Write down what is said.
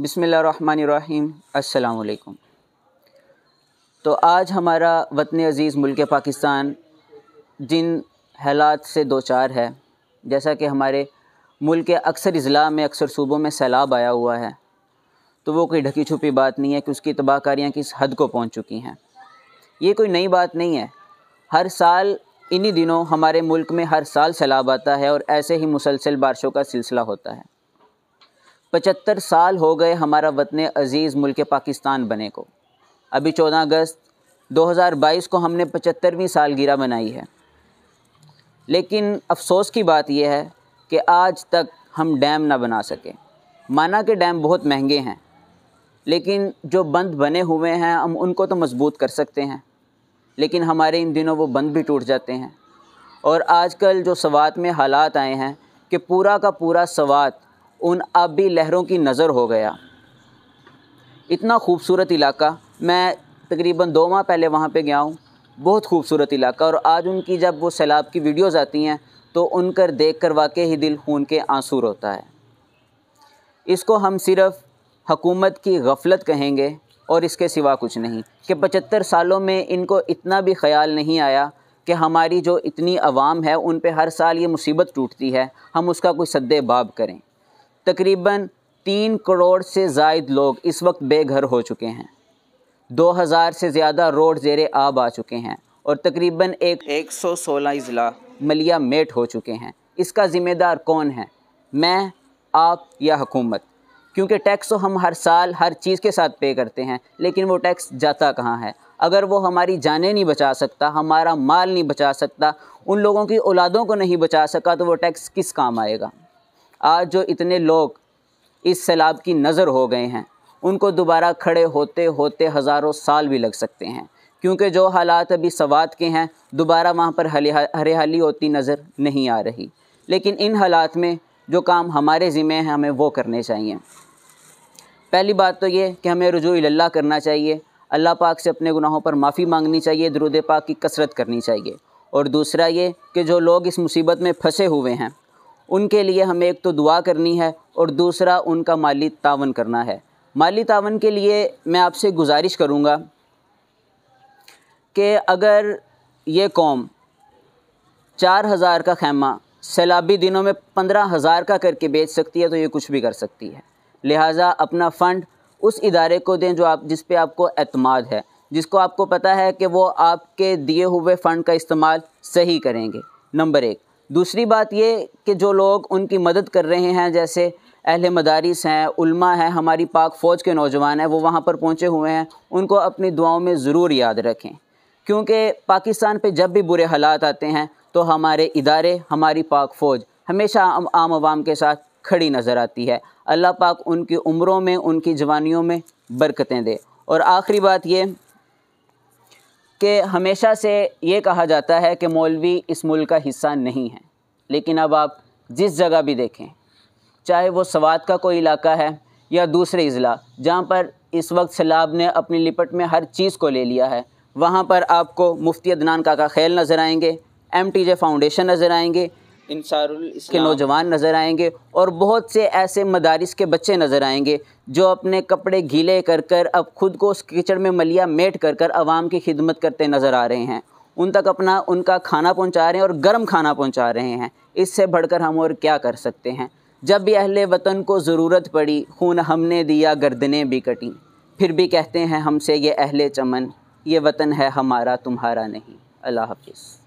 बिसमीम् अल्लाम तो आज हमारा वतन अज़ीज़ मुल्क पाकिस्तान जिन हालात से दो चार है जैसा कि हमारे मुल्क के अक्सर अज़ला में अक्सर सूबों में सैलाब आया हुआ है तो वो कोई ढकी छुपी बात नहीं है कि उसकी तबाहकारियाँ किस हद को पहुँच चुकी हैं ये कोई नई बात नहीं है हर साल इन्हीं दिनों हमारे मुल्क में हर साल सैलाब आता है और ऐसे ही मुसलसल बारिशों का सिलसिला होता है पचहत्तर साल हो गए हमारा वतन अज़ीज़ मुल्क पाकिस्तान बने को अभी चौदह अगस्त 2022 को हमने पचहत्तरवीं सालगिरह मनाई है लेकिन अफसोस की बात यह है कि आज तक हम डैम ना बना सकें माना कि डैम बहुत महंगे हैं लेकिन जो बंद बने हुए हैं हम उनको तो मजबूत कर सकते हैं लेकिन हमारे इन दिनों वो बंद भी टूट जाते हैं और आजकल जो सवात में हालात आए हैं कि पूरा का पूरा सवात उन आबी लहरों की नज़र हो गया इतना खूबसूरत इलाका मैं तकरीबन दो माह पहले वहाँ पे गया हूँ बहुत खूबसूरत इलाका और आज उनकी जब वो सैलाब की वीडियोज़ आती हैं तो उन कर देख कर वाकई ही दिल खून के आंसू होता है इसको हम सिर्फ़ हकूमत की गफलत कहेंगे और इसके सिवा कुछ नहीं कि पचहत्तर सालों में इनको इतना भी ख्याल नहीं आया कि हमारी जो इतनी आवाम है उन पर हर साल ये मुसीबत टूटती है हम उसका कोई सद्दे बाब करें तकरीबन तीन करोड़ से जायद लोग इस वक्त बेघर हो चुके हैं 2000 से ज़्यादा रोड जेर आब आ चुके हैं और तकरीबन एक एक सौ सोलह अजला मलिया मेट हो चुके हैं इसका ज़िम्मेदार कौन है मैं आप या हकूमत क्योंकि टैक्स तो हम हर साल हर चीज़ के साथ पे करते हैं लेकिन वो टैक्स जाता कहाँ है अगर वो हमारी जानें नहीं बचा सकता हमारा माल नहीं बचा सकता उन लोगों की औलादों को नहीं बचा सका तो वो टैक्स किस काम आएगा आज जो इतने लोग इस सैलाब की नज़र हो गए हैं उनको दोबारा खड़े होते होते हज़ारों साल भी लग सकते हैं क्योंकि जो हालात अभी सवात के हैं दोबारा वहाँ पर हरियाली होती नज़र नहीं आ रही लेकिन इन हालात में जो काम हमारे ज़िम्मे हैं हमें वो करने चाहिए पहली बात तो ये कि हमें रजू अल्लाह करना चाहिए अल्लाह पाक से अपने गुनाहों पर माफ़ी मांगनी चाहिए दरुद पाक की कसरत करनी चाहिए और दूसरा ये कि जो लोग इस मुसीबत में फंसे हुए हैं उनके लिए हमें एक तो दुआ करनी है और दूसरा उनका माली तावन करना है माली तावन के लिए मैं आपसे गुजारिश करूँगा कि अगर ये कौम चार हज़ार का खैमा सैलाबी दिनों में पंद्रह हज़ार का करके बेच सकती है तो ये कुछ भी कर सकती है लिहाजा अपना फ़ंड उस इदारे को दें जो आप जिस पे आपको अतमाद है जिसको आपको पता है कि वो आपके दिए हुए फ़ंड का इस्तेमाल सही करेंगे नंबर एक दूसरी बात ये कि जो लोग उनकी मदद कर रहे हैं जैसे अहल मदारस हैं उल्मा हैं हमारी पाक फ़ौज के नौजवान हैं वो वहाँ पर पहुँचे हुए हैं उनको अपनी दुआओं में ज़रूर याद रखें क्योंकि पाकिस्तान पे जब भी बुरे हालात आते हैं तो हमारे इदारे हमारी पाक फ़ौज हमेशा आम आम आवाम के साथ खड़ी नज़र आती है अल्लाह पाक उनकी उम्रों में उनकी जवानियों में बरकतें दे और आखिरी बात ये कि हमेशा से ये कहा जाता है कि मौलवी इस मुल्क का हिस्सा नहीं है लेकिन अब आप जिस जगह भी देखें चाहे वो सवात का कोई इलाका है या दूसरे अज़ला जहाँ पर इस वक्त सैलाब ने अपनी लिपट में हर चीज़ को ले लिया है वहाँ पर आपको मुफ्ती अदनान काका खैल नज़र आएंगे एम टी जे फाउंडेशन नज़र आएंगे के नौजवान नज़र आएंगे और बहुत से ऐसे मदारस के बच्चे नज़र आएंगे जो अपने कपड़े गीले कर कर अब ख़ुद को उस कीचड़ में मलिया मेट कर कर आवाम की खिदमत करते नज़र आ रहे हैं उन तक अपना उनका खाना पहुँचा रहे हैं और गर्म खाना पहुँचा रहे हैं इससे बढ़कर हम और क्या कर सकते हैं जब भी अहले वतन को ज़रूरत पड़ी खून हमने दिया गर्दने भी कटी फिर भी कहते हैं हमसे ये अहले चमन ये वतन है हमारा तुम्हारा नहीं अल्लाह हाफिज़